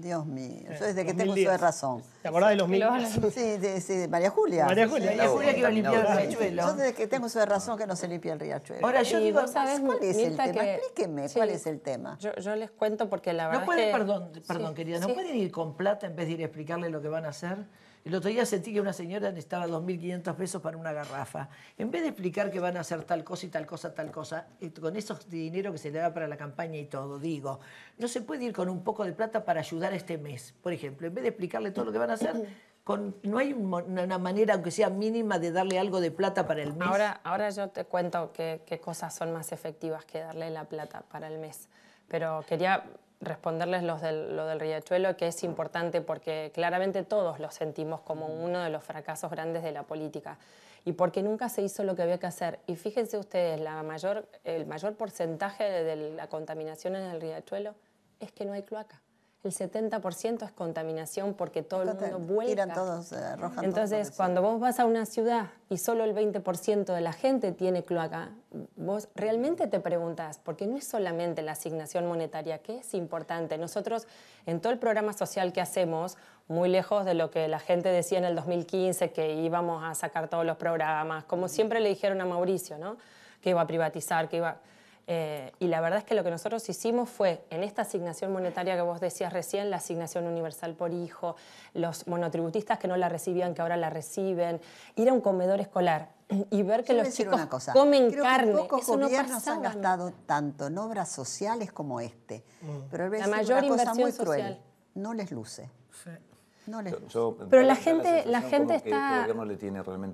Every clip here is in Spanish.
Dios mío. Yo desde que tengo uso de razón. ¿Te acordás de los mil? Sí, de, María Julia. María Julia. María Julia que iba a limpiar el riachuelo. Yo desde que tengo uso de razón que no se limpia el riachuelo. Ahora yo digo, ¿sabes cuál es el tema? Explíqueme, ¿cuál es el tema? Yo, les cuento porque la verdad no pueden, Perdón, perdón querida, ¿no pueden ir con plata en vez de ir a explicarle lo que van a hacer? El otro día sentí que una señora necesitaba 2.500 pesos para una garrafa. En vez de explicar que van a hacer tal cosa y tal cosa, tal cosa, eh, con esos dinero que se le da para la campaña y todo, digo, no se puede ir con un poco de plata para ayudar este mes. Por ejemplo, en vez de explicarle todo lo que van a hacer, con, no hay una manera, aunque sea mínima, de darle algo de plata para el mes. Ahora, ahora yo te cuento qué cosas son más efectivas que darle la plata para el mes. Pero quería responderles los del, lo del riachuelo, que es importante porque claramente todos lo sentimos como uno de los fracasos grandes de la política y porque nunca se hizo lo que había que hacer. Y fíjense ustedes, la mayor, el mayor porcentaje de la contaminación en el riachuelo es que no hay cloaca el 70% es contaminación porque todo el mundo vuelca. todos, eh, Entonces, cuando vos vas a una ciudad y solo el 20% de la gente tiene cloaca, vos realmente te preguntas, porque no es solamente la asignación monetaria, que es importante. Nosotros, en todo el programa social que hacemos, muy lejos de lo que la gente decía en el 2015, que íbamos a sacar todos los programas, como siempre le dijeron a Mauricio, ¿no? que iba a privatizar, que iba... A eh, y la verdad es que lo que nosotros hicimos fue, en esta asignación monetaria que vos decías recién, la asignación universal por hijo, los monotributistas que no la recibían, que ahora la reciben, ir a un comedor escolar y ver que los chicos comen carne. Que pocos gobiernos han gastado tanto en obras sociales como este. Mm. Pero la mayor una cosa muy cruel. No les luce. No Pero la, gente, la, gente este está...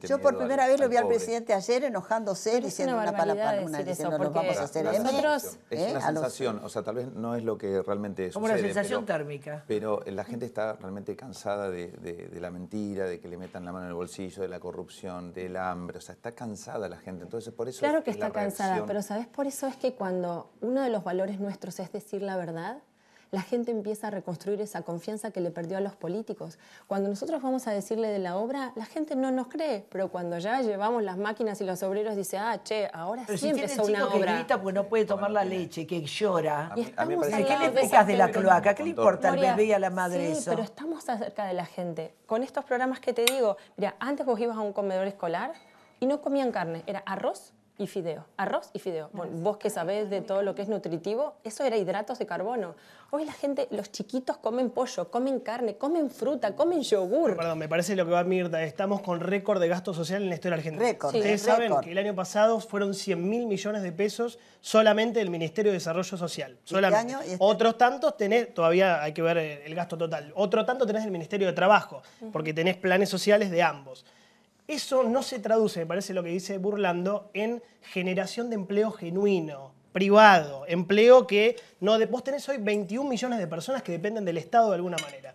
Yo por primera vez lo vi al presidente ayer enojándose, diciendo una, una, diciendo no vamos a hacer Es una ¿eh? sensación, o sea, tal vez no es lo que realmente Como una sensación térmica. Pero eh, la gente está realmente cansada de, la mentira, de que le metan la mano en el bolsillo, de la corrupción, del hambre, o sea, está cansada la gente, entonces por eso... Claro que está cansada, pero ¿sabes? Por eso es que cuando uno de los valores nuestros es decir la verdad, la gente empieza a reconstruir esa confianza que le perdió a los políticos. Cuando nosotros vamos a decirle de la obra, la gente no nos cree, pero cuando ya llevamos las máquinas y los obreros dice, ah, che, ahora pero sí si empezó una obra. Que grita porque no puede tomar la leche, que llora. a ¿Qué le explicas de la cloaca? ¿Qué le importa al bebé y a la madre sí, pero estamos acerca de la gente. Con estos programas que te digo, mira, antes vos ibas a un comedor escolar y no comían carne, era arroz y fideo, arroz y fideo. vos que sabés de todo lo que es nutritivo, eso era hidratos de carbono. Hoy la gente, los chiquitos comen pollo, comen carne, comen fruta, comen yogur. Perdón, me parece lo que va Mirta, estamos con récord de gasto social en la historia argentina. Récord, Ustedes saben que el año pasado fueron 100 mil millones de pesos solamente del Ministerio de Desarrollo Social. Este solamente. Este? Otros tantos tenés, todavía hay que ver el gasto total, otro tanto tenés del Ministerio de Trabajo, porque tenés planes sociales de ambos. Eso no se traduce, me parece lo que dice Burlando, en generación de empleo genuino, privado, empleo que no, vos tenés hoy 21 millones de personas que dependen del Estado de alguna manera.